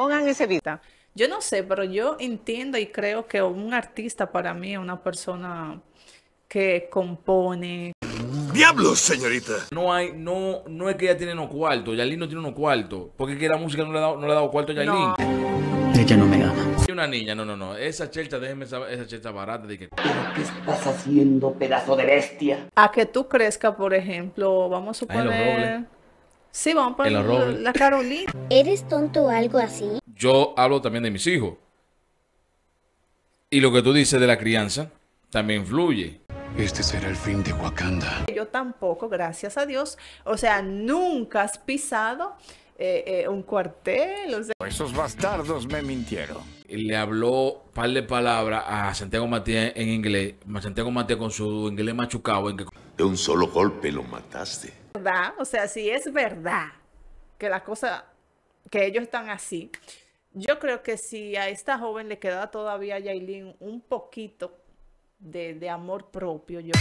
Pongan ese video. Yo no sé, pero yo entiendo y creo que un artista para mí es una persona que compone. ¡Diablos, señorita! No hay, no, no es que ella tiene no cuarto, Yalín no tiene no cuarto, porque que la música no le ha dado, no cuarto a Yalín. Ella no me gana. Una niña, no, no, no, esa chelcha, déjeme saber, esa chelcha barata de que... ¿Pero qué estás haciendo, pedazo de bestia? A que tú crezca, por ejemplo, vamos a suponer... Sí, vamos a la, Carolina. ¿Eres tonto o algo así? Yo hablo también de mis hijos. Y lo que tú dices de la crianza también influye. Este será el fin de Wakanda. Yo tampoco, gracias a Dios. O sea, nunca has pisado eh, eh, un cuartel. Esos bastardos me mintieron. Le habló un par de palabras a Santiago Matías en inglés. Santiago Matías con su inglés machucado. En que... De un solo golpe lo mataste o sea, si es verdad que la cosa, que ellos están así, yo creo que si a esta joven le queda todavía a Yailin un poquito de, amor propio, yo...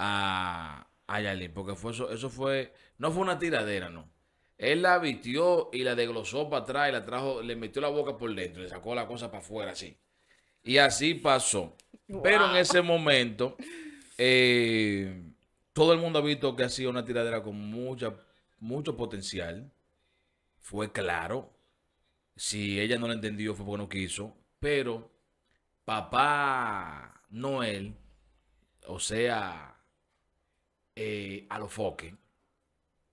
A, ah, porque fue eso, eso fue, no fue una tiradera, no él la vistió y la desglosó para atrás y la trajo, le metió la boca por dentro, le sacó la cosa para afuera, así. Y así pasó. Pero en ese momento, eh, todo el mundo ha visto que ha sido una tiradera con mucho potencial. Fue claro. Si ella no lo entendió, fue porque no quiso. Pero papá Noel, o sea, eh, a los foques,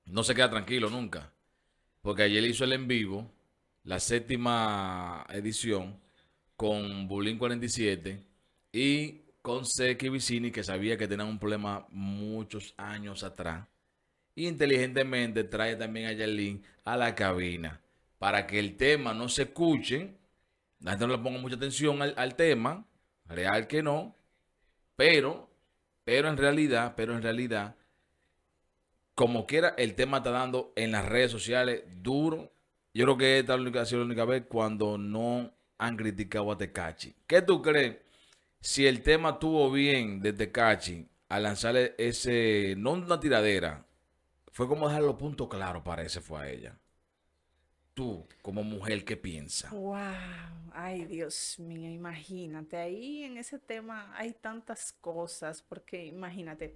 no se queda tranquilo nunca porque ayer hizo el en vivo, la séptima edición, con Bulín 47 y con Seki Vicini, que sabía que tenían un problema muchos años atrás. Y inteligentemente trae también a Yalín a la cabina para que el tema no se escuche. La gente no le ponga mucha atención al, al tema, real que no, pero, pero en realidad, pero en realidad como quiera, el tema está dando en las redes sociales duro. Yo creo que esta ha sido la única vez cuando no han criticado a Tecachi. ¿Qué tú crees si el tema estuvo bien de Tecachi al lanzarle ese, no una tiradera, fue como dejar los puntos claros, parece, fue a ella? Tú, como mujer, ¿qué piensas? ¡Wow! Ay, Dios mío, imagínate, ahí en ese tema hay tantas cosas, porque imagínate,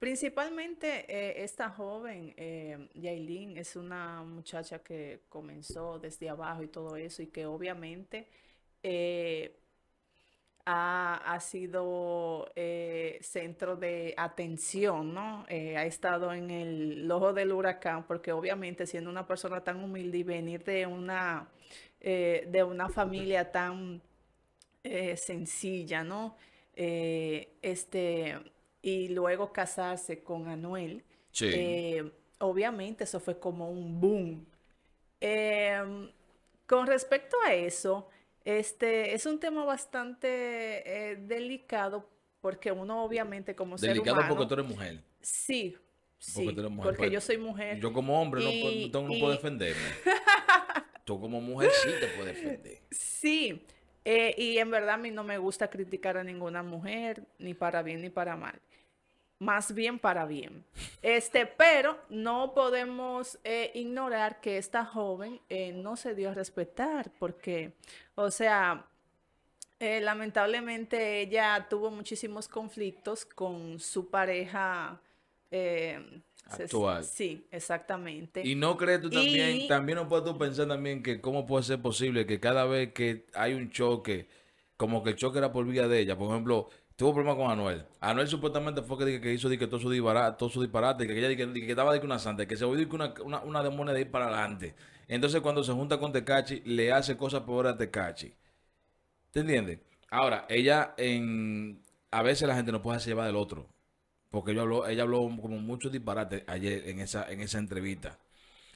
Principalmente eh, esta joven, eh, Yailin, es una muchacha que comenzó desde abajo y todo eso y que obviamente eh, ha, ha, sido centro de atención, ¿no? ha estado en el ojo del huracán porque obviamente siendo una persona tan humilde y venir de una, de una familia tan sencilla, ¿no? este y luego casarse con Anuel, eh, obviamente eso fue como un boom. Em, con respecto a eso, este es un tema bastante eh, delicado porque uno obviamente como ser humano... Delicado porque tú eres mujer. Sí, porque, tú eres mujer, porque pues, yo soy mujer. Yo como hombre no, puedo defenderme. tú como mujer sí te puedes defender. Sí, eh, y en verdad a mí no me gusta criticar a ninguna mujer, ni para bien ni para mal más bien para bien. Este, pero no podemos eh, ignorar que esta joven eh, no se dio a respetar porque, o sea, eh, lamentablemente ella tuvo muchísimos conflictos con su pareja. Actual. Sí, exactamente. Y no crees tú también, también no puedes tú pensar también que cómo puede ser posible que cada vez que hay un choque, como que el choque era por vía de ella, por ejemplo, tuvo problemas con Anuel. Anuel supuestamente fue que, que hizo que todo su disparate, todo su disparate que ella que, que estaba de una santa, que se volvió que una, una, de ir para adelante. Entonces cuando se junta con Tecachi, le hace cosas peores a Tecachi. ¿Te entiendes? Ahora, ella en... A veces la gente no puede hacer llevar del otro. Porque ella habló, como muchos disparates ayer en esa, en esa entrevista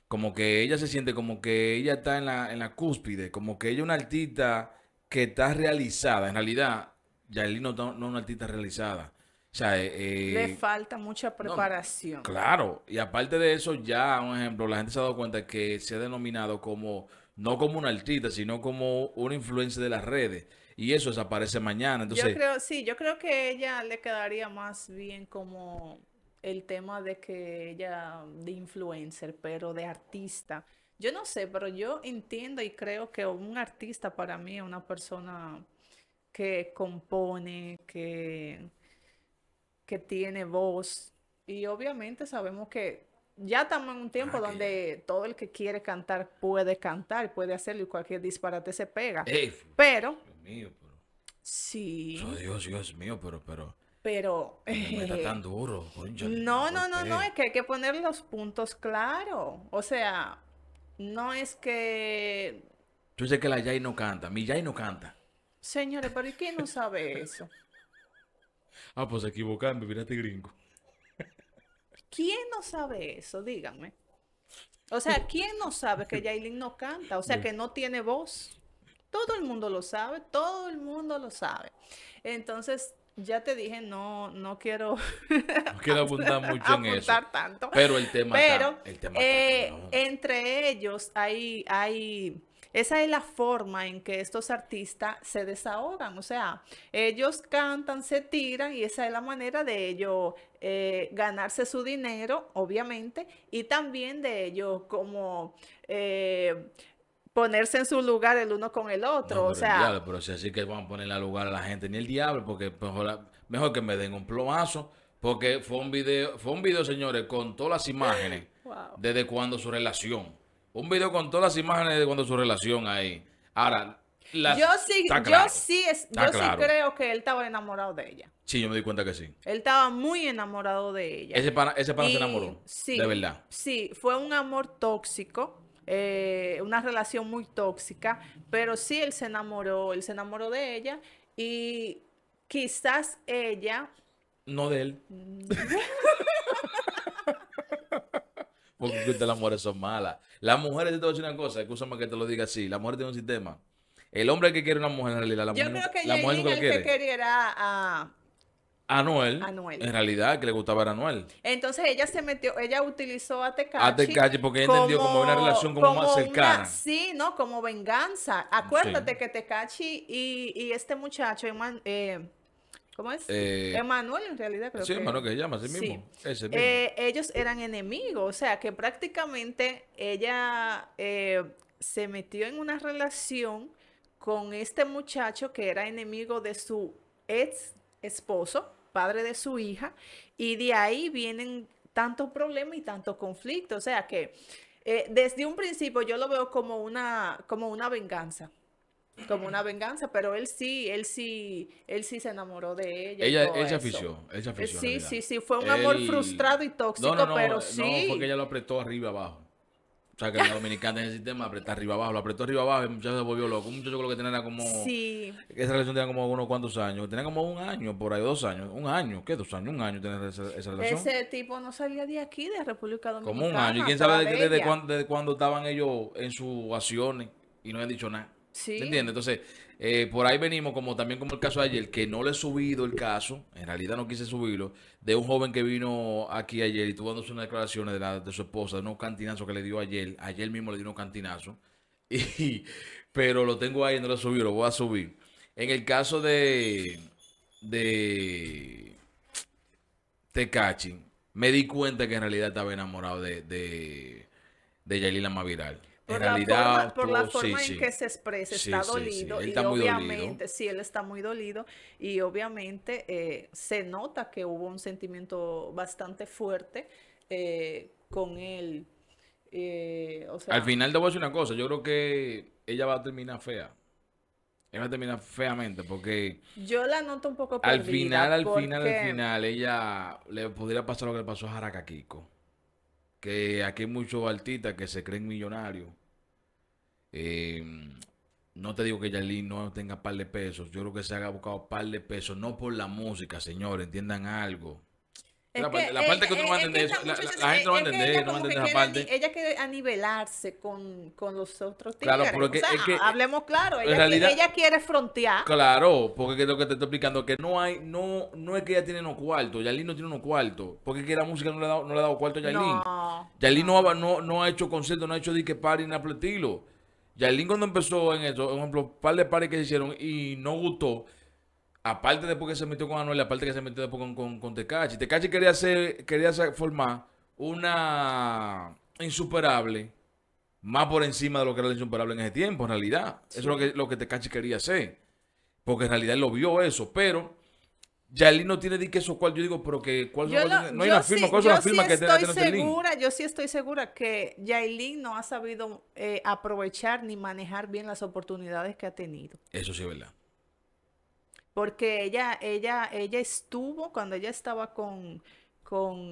como que ella se siente como que ella está en la, en la cúspide, como que ella es una artista que está realizada. En realidad, Yaelino no, es una artista realizada. O sea, eh, eh, Le falta mucha preparación. claro, y aparte de eso, ya, un ejemplo, la gente se ha dado cuenta que se ha denominado como, no como una artista, sino como una influencia de las redes. Y eso desaparece mañana. Entonces, yo creo, sí, yo creo que ella le quedaría más bien como el tema de que ella de influencer, pero de artista. Yo no sé, pero yo entiendo y creo que un artista para mí es una persona que compone, que, que tiene voz. Y obviamente sabemos que ya estamos en un tiempo donde todo el que quiere cantar puede cantar, puede hacerlo y cualquier disparate se pega. pero... Dios mío, pero... Sí. Dios, Dios mío, pero... pero... Pero... está duro. no, no, no, no, es que hay que poner los puntos claros. O sea, no es que... Yo sé que la Jay no canta, mi Jay no canta. Señores, pero ¿y quién no sabe eso? Ah, pues equivocando, mirate gringo. ¿Quién no sabe eso? Díganme. O sea, ¿quién no sabe que Yailin no canta? O sea, que no tiene voz. Todo el mundo lo sabe, todo el mundo lo sabe. Entonces, ya te dije, no, no quiero, abundar mucho en eso. tanto. Pero el tema Pero, el tema eh, entre ellos hay, hay, esa es la forma en que estos artistas se desahogan. O sea, ellos cantan, se tiran y esa es la manera de ellos eh, ganarse su dinero, obviamente, y también de ellos como... Eh, ponerse en su lugar el uno con el otro. o sea. pero si así que van a poner a lugar a la gente, ni el diablo, porque mejor, mejor que me den un plomazo. Porque fue un video, fue un video, señores, con todas las imágenes desde cuando su relación. Un video con todas las imágenes de cuando su relación ahí. Ahora, yo sí, yo yo creo que él estaba enamorado de ella. Sí, yo me di cuenta que sí. Él estaba muy enamorado de ella. Ese pana, ese se enamoró. Sí. De verdad. Sí, fue un amor tóxico eh, una relación muy tóxica, pero sí él se enamoró, él se enamoró de ella y quizás ella... No de él. Porque las mujeres son malas. Las mujeres, te voy a decir una cosa, escúchame que te lo diga así, la mujer tiene un sistema. El hombre que quiere una mujer en realidad, la Yo creo que la mujer el que quería a... Ah, Anuel, En realidad, que le gustaba a Anuel. Entonces ella se metió, ella utilizó a Tecachi. A Tecachi porque ella entendió como una relación como, más cercana. sí, ¿no? Como venganza. Acuérdate que Tecachi y, este muchacho, eh, ¿cómo es? Eh, Emanuel, en realidad, creo sí, que. Emanuel, que se llama, sí mismo. Ese mismo. Eh, ellos eran enemigos, o sea, que prácticamente ella se metió en una relación con este muchacho que era enemigo de su ex esposo, padre de su hija, y de ahí vienen tantos problemas y tantos conflictos. O sea que eh, desde un principio yo lo veo como una, como una venganza. Como una venganza, pero él sí, él sí, él sí se enamoró de ella. Ella, ella se ella Sí, sí, sí, fue un amor frustrado y tóxico, pero sí. No, ella lo apretó arriba abajo. O sea, que la dominicana en el sistema apretar arriba abajo, lo apretó arriba abajo, el muchacho se volvió loco. Un muchacho creo que tenía como. Sí. Esa relación tenía como unos cuantos años. Tenía como un año, por ahí, dos años. Un año, ¿qué? Dos años, un año tener esa, relación. Ese tipo no salía de aquí, de República Dominicana. Como un año. ¿Y quién sabe desde, cuándo, desde estaban ellos en sus acciones y no han dicho nada? Sí. entiendes? Entonces eh, por ahí venimos, como también como el caso de ayer, que no le he subido el caso, en realidad no quise subirlo, de un joven que vino aquí ayer y tuvo dándose unas declaraciones de, su esposa, de unos cantinazos que le dio ayer, ayer mismo le dio unos cantinazos, pero lo tengo ahí, no lo he subido, lo voy a subir. En el caso de, de Tecachi, me di cuenta que en realidad estaba enamorado de, de, de Maviral por la forma, por la forma en que se expresa, está dolido y obviamente, sí, él está muy dolido y obviamente eh, se nota que hubo un sentimiento bastante fuerte eh, con él. Eh, al final te voy a decir una cosa, yo creo que ella va a terminar fea. Ella va a terminar feamente porque... Yo la noto un poco perdida. Al final, al final, al final, ella le podría pasar lo que le pasó a Kiko que aquí hay muchos artistas que se creen millonarios. Em, no te digo que Yalín no tenga par de pesos. Yo creo que se ha buscado par de pesos, no por la música, señores. entiendan algo. La, parte, que tú no e, a la, gente no va a entender, no esa parte. Ella quiere a nivelarse con, con los otros tipos hablemos claro, ella, quiere, frontear. Claro, porque es lo que te estoy explicando, que no hay, no, no es que ella tiene unos cuartos, Yalín no tiene unos cuartos, porque es que la música no le ha dado, no cuarto a Yalín. No, no. ha hecho concierto no ha hecho disque party, ni apletilo. Yalín cuando empezó en eso, por ejemplo, un par de pares que se hicieron y no gustó, aparte después que se metió con Anuel, aparte que se metió después con, con, con Tecachi, quería, hacer, quería formar una insuperable más por encima de lo que era la insuperable en ese tiempo, en realidad. Eso es lo que, lo que Tecachi quería hacer. Porque en realidad él lo vio eso, pero... Jailín no tiene di que eso cual yo digo, pero que cuál no, no hay una firma, sí, ¿cuál es una firma que estoy segura, Yo sí estoy segura que Yailin no ha sabido eh, aprovechar ni manejar bien las oportunidades que ha tenido. Eso sí es verdad porque ella, ella, ella estuvo, cuando ella estaba con,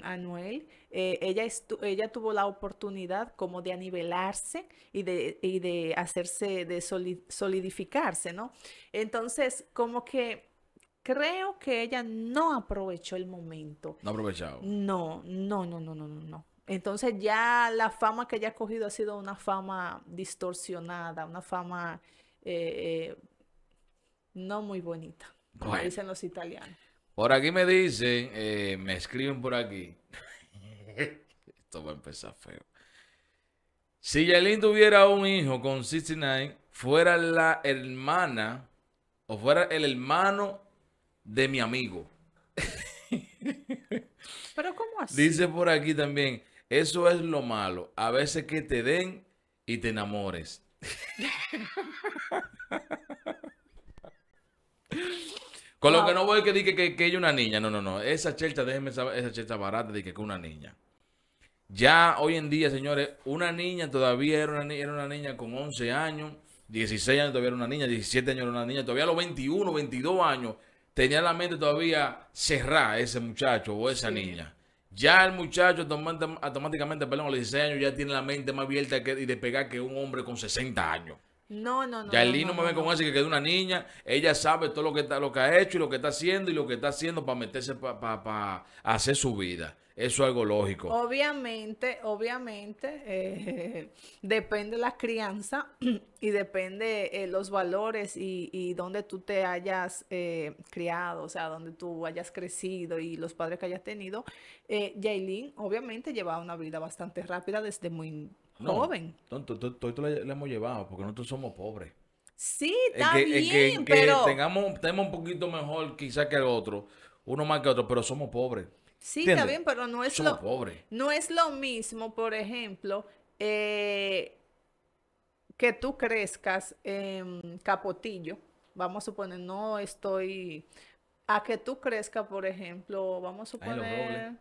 Anuel, eh, ella, ella tuvo la oportunidad como de anivelarse y de, de hacerse, de solidificarse, ¿no? Entonces, como que creo que ella no aprovechó el momento. No aprovechado. No, no, no, no, no, no, no. Entonces ya la fama que ella ha cogido ha sido una fama distorsionada, una fama eh, eh, no muy bonita, como dicen los italianos. Por aquí me dicen, eh, me escriben por aquí. Esto va a empezar feo. Si Yelin tuviera un hijo con 69, fuera la hermana o fuera el hermano de mi amigo. Pero ¿cómo así? Dice por aquí también, eso es lo malo. A veces que te den y te enamores. Con lo que no voy que diga que, que, ella es una niña. No, no, no. Esa chelcha, déjenme saber, esa chelcha barata, de que es una niña. Ya hoy en día, señores, una niña todavía era una, niña con 11 años, 16 años todavía era una niña, 17 años era una niña, todavía a los 21, 22 años tenía la mente todavía cerrada ese muchacho o esa niña. Ya el muchacho automáticamente, perdón, a los 16 años ya tiene la mente más abierta que, y de pegar que un hombre con 60 años. No, no, no. Yailin no, me ve como así que quedó una niña. Ella sabe todo lo que, está, lo que ha hecho y lo que está haciendo y lo que está haciendo para meterse, para pa, hacer su vida. Eso es algo lógico. Obviamente, obviamente, eh, depende la crianza y depende eh, los valores y, donde dónde tú te hayas eh, criado, o sea, donde tú hayas crecido y los padres que hayas tenido. Eh, obviamente, llevaba una vida bastante rápida desde muy no, joven. esto le hemos llevado porque nosotros somos pobres. Sí, está bien, que, tengamos, un poquito mejor quizá que el otro, uno más que otro, pero somos pobres. Sí, está bien, pero no es, lo, no es lo mismo, por ejemplo, eh, que tú crezcas en Capotillo, vamos a suponer, no estoy... A que tú crezcas, por ejemplo, vamos a suponer...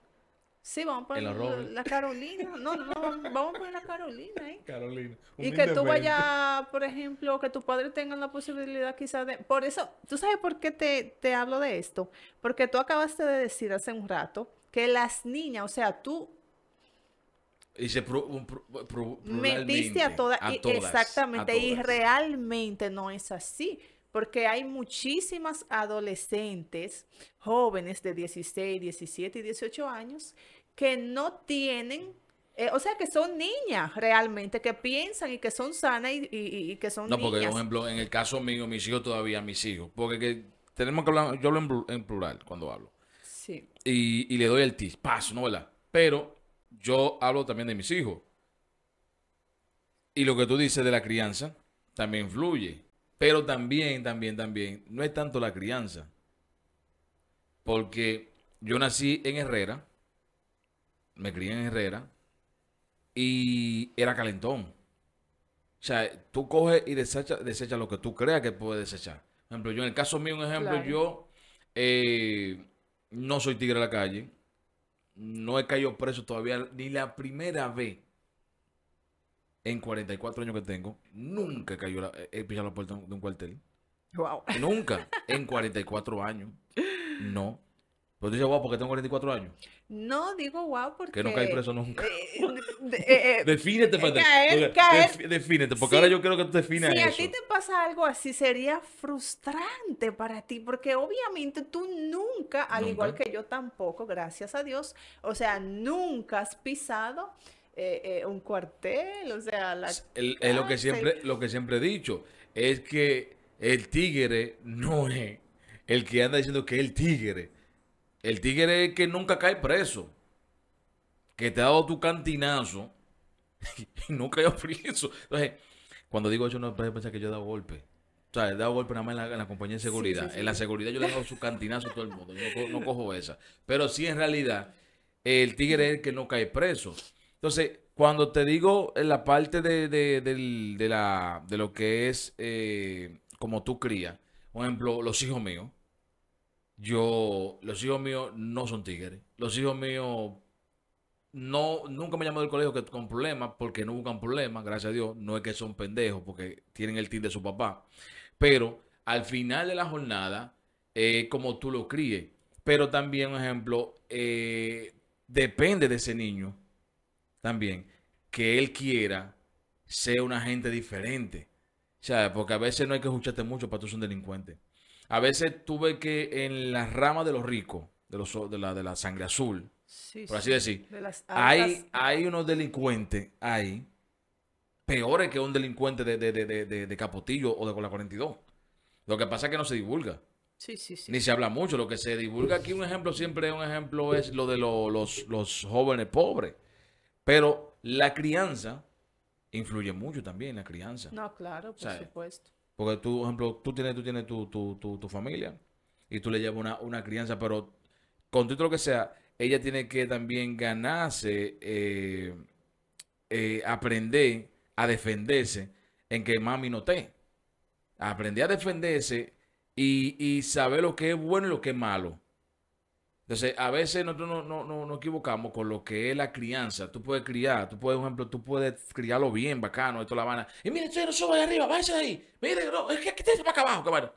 Sí, vamos a poner la Carolina. No, no, vamos a poner la Carolina ¿eh? Y que tú vayas, por ejemplo, que tu padre tenga la posibilidad quizás de... Por eso, ¿tú sabes por qué te, hablo de esto? Porque tú acabaste de decir hace un rato que las niñas, o sea, tú Dice metiste a, todas. Exactamente, y realmente no es así porque hay muchísimas adolescentes, jóvenes de 16, 17 y 18 años, que no tienen eh, o sea, que son niñas realmente, que piensan y que son sanas y, que son niñas. No, porque, por ejemplo, en el caso mío, mis hijos todavía, mis hijos, porque tenemos que hablar, yo hablo en, plural cuando hablo. Sí. Y, y le doy el tis, paso, ¿no? ¿verdad? Pero yo hablo también de mis hijos. Y lo que tú dices de la crianza también fluye. Pero también, también, también, no es tanto la crianza. Porque yo nací en Herrera, me crié en Herrera y era calentón. O sea, tú coges y desechas desecha lo que tú creas que puedes desechar. Por ejemplo, yo en el caso mío, un ejemplo, yo eh, no soy tigre de la calle. No he caído preso todavía ni la primera vez en 44 años que tengo, nunca cayó la, he eh, eh, la puerta de un cuartel. Wow. Nunca. En 44 años. No. Pero tú dices, wow, porque tengo 44 años. No, digo wow porque... Que no caí preso nunca. Eh, defínete, pues, Caer, Defínete, porque ahora yo quiero que tú definas si Si a ti te pasa algo así, sería frustrante para ti, porque obviamente tú nunca, al igual que yo tampoco, gracias a Dios, o sea, nunca has pisado eh, eh, un cuartel, o sea, es eh, lo que siempre lo que siempre he dicho es que el tigre no es el que anda diciendo que es el tigre. El tigre es el que nunca cae preso. Que te ha dado tu cantinazo y no cae preso. Entonces, cuando digo eso, no pues, pensar que yo he dado golpe. O sea, he dado golpe nada más en la, compañía de seguridad. En la seguridad yo le dado su cantinazo a todo el mundo. Yo no, cojo esa. Pero sí, en realidad, el tigre es el que no cae preso. Entonces, cuando te digo en eh, la parte de, la, de lo que es eh, como tú crías, por ejemplo, los hijos míos, yo, los hijos míos no son tigres. Los hijos míos no, nunca me llaman del colegio que, con problemas, porque no buscan problemas, gracias a Dios. No es que son pendejos, porque tienen el tin de su papá. Pero al final de la jornada, como tú lo críes. Pero también, por ejemplo, eh, depende de ese niño también que él quiera ser una gente diferente. O sea, Porque a veces no hay que escucharte mucho para tú ser un delincuente. A veces tuve que en las ramas de los ricos, de, los, de, la, de la sangre azul, por así decir, hay, hay unos delincuentes ahí peores que un delincuente de, Capotillo o de la 42. Lo que pasa es que no se divulga. Ni se habla mucho. Lo que se divulga aquí, un ejemplo siempre, un ejemplo es lo de los, los jóvenes pobres. Pero la crianza influye mucho también, la crianza. No, claro, por supuesto. Porque tú, por ejemplo, tú tienes, tú tienes tu, familia y tú le llevas una, crianza, pero con todo lo que sea, ella tiene que también ganarse, eh, eh aprender a defenderse en que mami no te. Aprender a defenderse y, y saber lo que es bueno y lo que es malo. Entonces, a veces nosotros no, no, equivocamos con lo que es la crianza. Tú puedes criar, tú puedes, por ejemplo, tú puedes criarlo bien, bacano, esto la van Y mira, no yo de arriba, váyase de ahí. Mire, no, es que, para acá abajo, cabrón.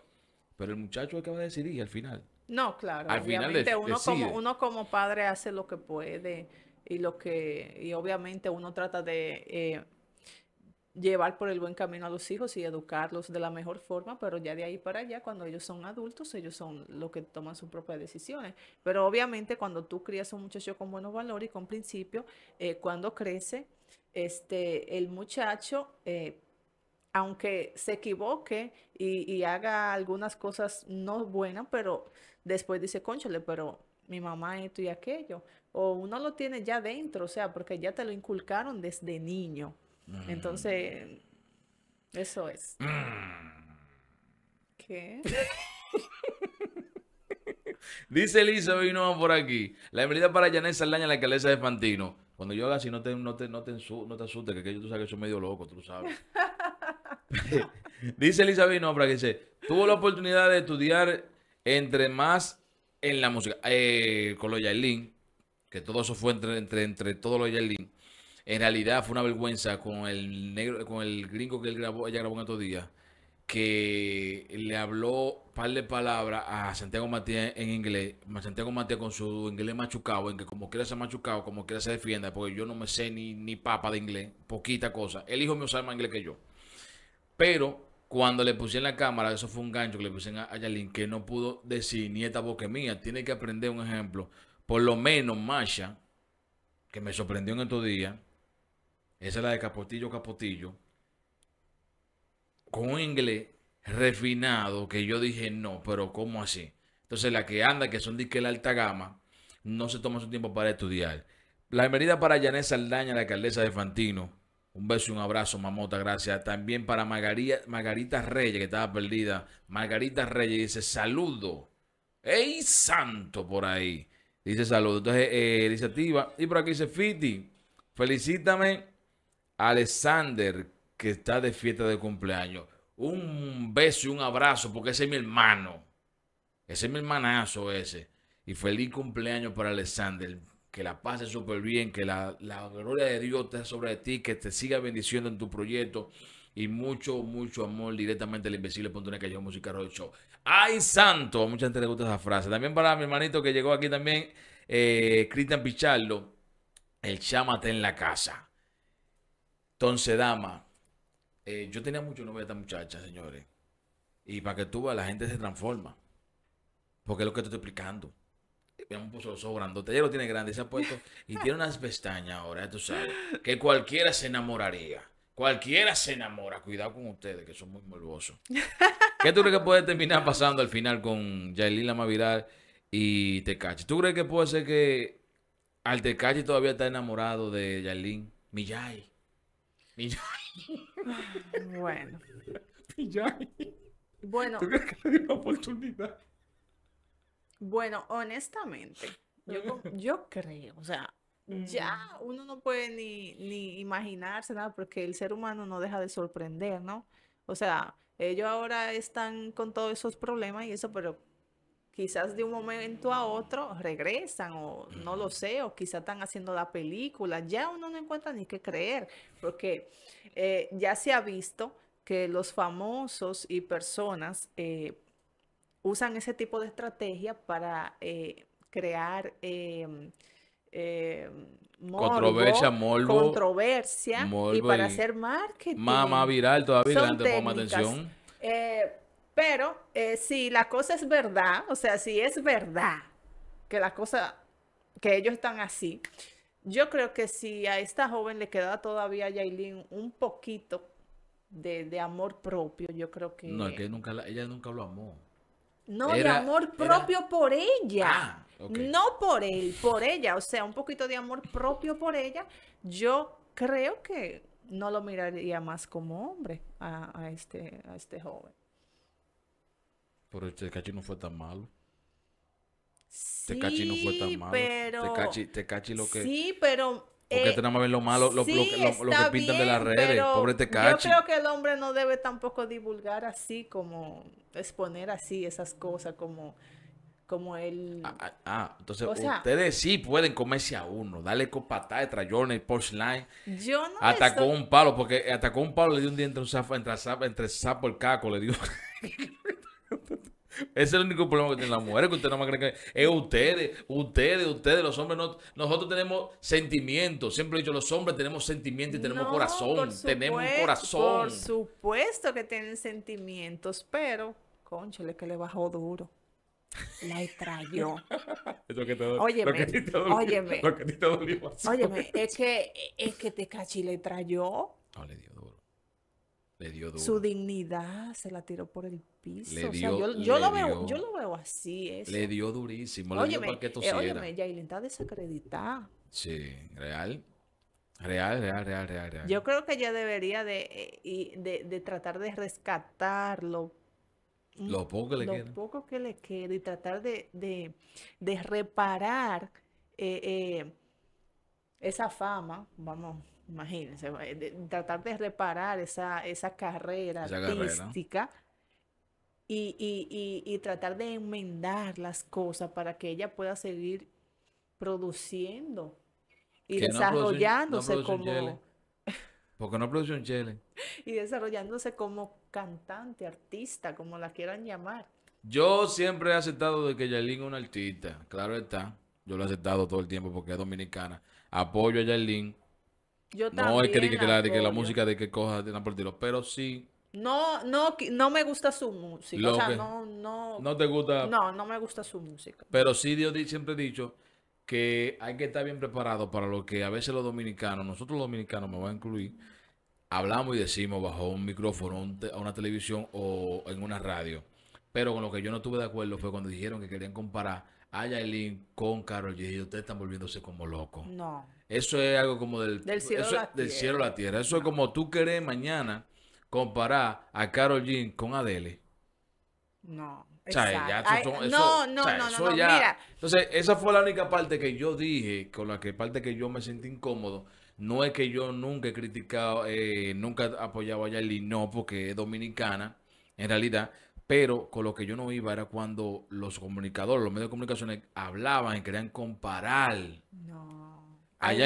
Pero el muchacho es que va a decidir al final. No, claro. Al final uno, como, uno como padre hace lo que puede y lo que y obviamente uno trata de eh, llevar por el buen camino a los hijos y educarlos de la mejor forma, pero ya de ahí para allá, cuando ellos son adultos, ellos son los que toman sus propias decisiones. Pero obviamente cuando tú crías a un muchacho con buenos valores y con principio, eh, cuando crece, este, el muchacho, eh, aunque se equivoque y, haga algunas cosas no buenas, pero después dice, conchale, pero mi mamá esto y aquello. O uno lo tiene ya dentro, o sea, porque ya te lo inculcaron desde niño. Mm. Entonces, eso es. Mm. ¿Qué? Dice Elisa vino por aquí. La bienvenida para Janet Saldaña, la alcaldesa de Fantino. Cuando yo haga así, no te, no te, no no te asustes, que, yo tú sabes que soy medio loco, tú sabes. dice Elisa vino para aquí, dice, tuvo la oportunidad de estudiar entre más en la música, eh, con los Yailin, que todo eso fue entre, entre, entre todos los Yailin. En realidad fue una vergüenza con el negro, con el gringo que él grabó, ella grabó en otro días, que le habló un par de palabras a Santiago Matías en inglés, Santiago Matías con su inglés machucado, en que como quiera ser machucado, como quiera se defienda, porque yo no me sé ni, ni papa de inglés, poquita cosa. El hijo mío sabe más inglés que yo. Pero cuando le puse en la cámara, eso fue un gancho que le puse a, Yalín que no pudo decir ni esta boca mía. Tiene que aprender un ejemplo. Por lo menos Masha, que me sorprendió en estos días, esa es la de Capotillo Capotillo. Con inglés refinado que yo dije, no, pero ¿cómo así? Entonces la que anda, que son disque la alta gama, no se toma su tiempo para estudiar. La bienvenida para Yanet Saldaña, la alcaldesa de Fantino. Un beso y un abrazo, mamota, gracias. También para Margarita, Margarita Reyes, que estaba perdida. Margarita Reyes dice, saludo. ¡Ey, santo por ahí! Dice saludo. Entonces, eh, iniciativa. Y por aquí dice Fiti, felicítame Alexander, que está de fiesta de cumpleaños, un beso y un abrazo, porque ese es mi hermano. Ese es mi hermanazo ese. Y feliz cumpleaños para Alexander. Que la pase súper bien, que la, gloria de Dios esté sobre ti, que te siga bendiciendo en tu proyecto. Y mucho, mucho amor directamente al Punto que yo música rock show. ¡Ay, santo! mucha gente le gusta esa frase. También para mi hermanito que llegó aquí también, eh, Cristian Pichardo. El chámate en la casa. Entonces, dama, eh, yo tenía mucho novia esta muchacha, señores. Y para que tú veas, la gente se transforma. Porque es lo que te estoy explicando. Veamos eh, puso los ojos lo tiene grande, se ha puesto. Y tiene unas pestañas ahora, tú sabes. Que cualquiera se enamoraría. Cualquiera se enamora. Cuidado con ustedes, que son muy morbosos. ¿Qué tú crees que puede terminar pasando al final con la Maviral y Tecachi? ¿Tú crees que puede ser que al Tecachi todavía está enamorado de mi Yai? Bueno. Bueno. Bueno, honestamente, yo, yo creo, o sea, ya mm. uno no puede ni, ni imaginarse nada porque el ser humano no deja de sorprender, ¿no? O sea, ellos ahora están con todos esos problemas y eso, pero quizás de un momento a otro regresan o no lo sé, o quizás están haciendo la película, ya uno no encuentra ni qué creer, porque eh, ya se ha visto que los famosos y personas eh, usan ese tipo de estrategia para eh, crear... Em, controversia, y para hacer marketing. más viral todavía, Son atención. Pero eh, si la cosa es verdad, o sea, si es verdad que la cosa, que ellos están así, yo creo que si a esta joven le queda todavía a Yailin un poquito de, amor propio, yo creo que... No, es que nunca ella nunca lo amó. No, de amor propio por ella. Ah, no por él, por ella. O sea, un poquito de amor propio por ella. Yo creo que no lo miraría más como hombre a este, a este joven. Pero Tecachi no fue tan malo. Sí, Tecachi no fue tan malo. Pero... Tecachi, lo que. Sí, pero. Porque eh, tenemos este que ver lo malo, lo, que pintan de las redes. Pobre Tecachi. Yo creo que el hombre no debe tampoco divulgar así, como exponer así esas cosas, como. Como él. Ah, ah, ah entonces ustedes sí pueden comerse a uno. Dale con patadas, trayones, Porsche Yo no. Atacó un palo, porque atacó un palo, le dio un diente entre, un entre, entre sapo el caco, le dio. Ese es el único problema que tienen las mujeres, que ustedes no más creen que es ustedes, ustedes, ustedes, los hombres no, nosotros tenemos sentimientos, siempre he dicho, los hombres tenemos sentimientos y tenemos corazón, tenemos un corazón. Por supuesto que tienen sentimientos, pero, conchele que le bajó duro. La Oye, óyeme, óyeme. Óyeme, es que, es que te cachi le trayó. No le le dio Su dignidad se la tiró por el piso. o sea, yo, yo lo veo, yo lo veo así. Eh, le dio durísimo. le dio eh, óyeme, Yailin está desacreditada. Sí, real. Real, real, real, real, Yo creo que ella debería de, eh, de, de tratar de rescatarlo mm, lo poco que le lo queda. poco que le queda y tratar de, de, de reparar eh, esa fama, vamos Imagínense, tratar de reparar esa, esa carrera artística Y, tratar de enmendar las cosas para que ella pueda seguir produciendo y desarrollándose como... Porque no produce un chile. y desarrollándose como cantante, artista, como la quieran llamar. Yo siempre he aceptado de que Yailin es una artista, claro está. Yo lo he aceptado todo el tiempo porque es dominicana. Apoyo a Yailin no es que, de que, la, música de que coja de por pero sí. No, no, no me gusta su música. o sea, no, no. No te gusta. No, no me gusta su música. Pero sí, Dios siempre he dicho que hay que estar bien preparado para lo que a veces los dominicanos, nosotros los dominicanos me voy a incluir, hablamos y decimos bajo un micrófono, a una televisión o en una radio. Pero con lo que yo no estuve de acuerdo fue cuando dijeron que querían comparar a Yailin con Carol G y ustedes están volviéndose como locos. No. Eso es algo como del, cielo, a la tierra. Eso es como tú querés mañana comparar a Carol G con Adele. No. no, no, no, Mira. Entonces, esa fue la única parte que yo dije, con la que parte que yo me sentí incómodo. No es que yo nunca he criticado, eh, nunca he apoyado a Yailin, no, porque es dominicana, en realidad. Pero con lo que yo no iba era cuando los comunicadores, los medios de comunicación hablaban y querían comparar. No. hay,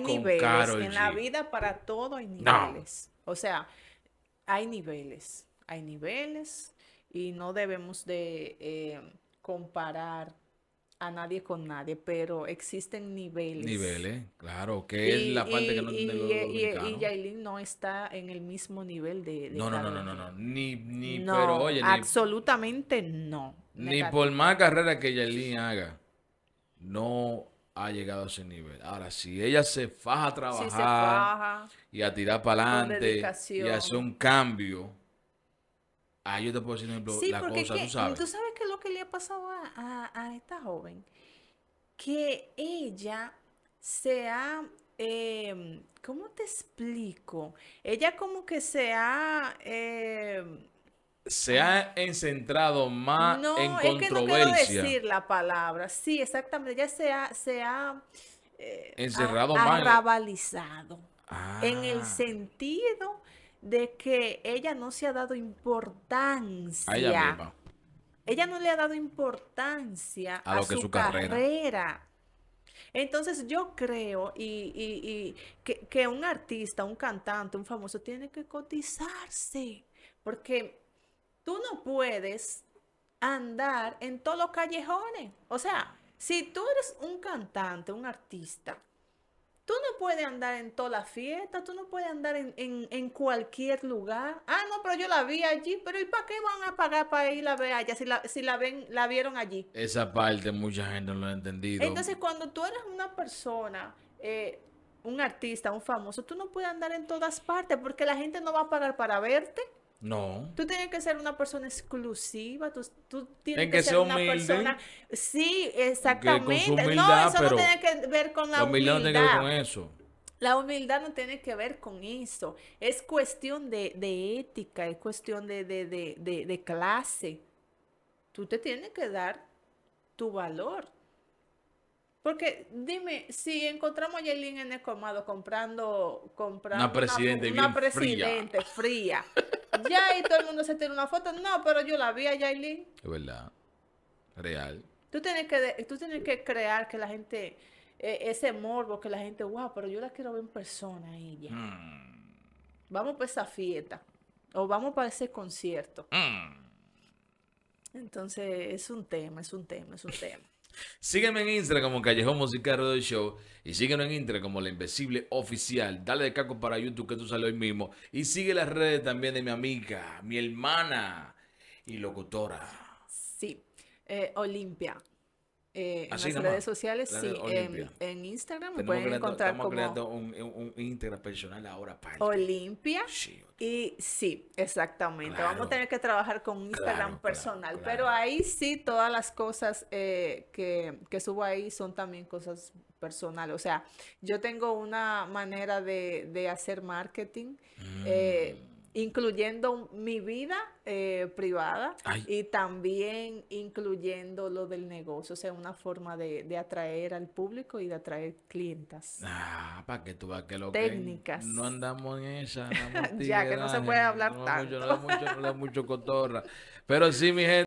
niveles. en la vida para todo hay niveles. O sea, hay niveles. Hay niveles y no debemos de eh, comparar a nadie con nadie, pero existen niveles. Niveles, claro, que es la parte que no y, y, Yailin no está en el mismo nivel de... no, no, no, no, no, no, ni, ni pero oye... Absolutamente no. Ni por más carrera que Yailin haga, no ha llegado a ese nivel. Ahora, si ella se faja a trabajar y a tirar para adelante y hacer un cambio, ahí yo te puedo decir ejemplo, la cosa, tú sabes. Tú sabes que Pasado a, esta joven? Que ella se ha, eh, ¿cómo te explico? Ella como que se ha... Em, se ha ah. encentrado más en controversia. es que no quiero decir la palabra. Sí, exactamente. Ya se ha... Se eh, Encerrado más arrabalizado. En el ah. sentido de que ella no se ha dado importancia. Ella no le ha dado importancia a, que su, carrera. Entonces yo creo que, que, un artista, un cantante, un famoso tiene que cotizarse, porque tú no puedes andar en todos los callejones. O sea, si tú eres un cantante, un artista, Tú no puedes andar en todas las fiesta, tú no puedes andar en, en, cualquier lugar. Ah, no, pero yo la vi allí, pero ¿y para qué van a pagar para ir a ver allá si la, si la, ven, la vieron allí? Esa parte mucha gente no lo ha entendido. Entonces, cuando tú eres una persona, eh, un artista, un famoso, tú no puedes andar en todas partes porque la gente no va a pagar para verte. No. Tú tienes que ser una persona exclusiva, tú, tienes que, ser una persona... Sí, exactamente. no, eso no tiene que ver con la, humildad. La humildad no tiene que ver con eso. Es cuestión de, ética, es cuestión de, de, clase. Tú te tienes que dar tu valor. Porque dime, si encontramos a Yailin en el comado comprando, comprando una, presidente una presidente fría. ya y todo el mundo se tiene una foto. No, pero yo la vi a Yailin. Es verdad. Real. Tú tienes que, tú tienes que crear que la gente, e, ese morbo, que la gente, wow, pero yo la quiero ver en persona a ella. Mm. Vamos para esa fiesta. O vamos para ese concierto. Mm. Entonces, es un tema, es un tema, es un tema. Sígueme en Instagram como Callejón Musical Radio Show y sígueme en Instagram como La Invisible Oficial. Dale de caco para YouTube que tú sales hoy mismo. Y sigue las redes también de mi amiga, mi hermana y locutora. Sí, eh, Olimpia. Eh, en las redes sociales, sí, en, Instagram me pueden encontrar estamos como... un, un, Instagram personal ahora para Olimpia. y sí, exactamente. Vamos a tener que trabajar con un Instagram personal, pero ahí sí todas las cosas eh, que, subo ahí son también cosas personal. O sea, yo tengo una manera de, hacer marketing. Eh, mm incluyendo mi vida eh, privada y también incluyendo lo del negocio, o sea, una forma de, atraer al público y de atraer clientas. Ah, para que tú veas que lo Técnicas. no andamos en esa. ya que no se puede hablar tanto. Mucho, no mucho cotorra. Pero sí, mi gente.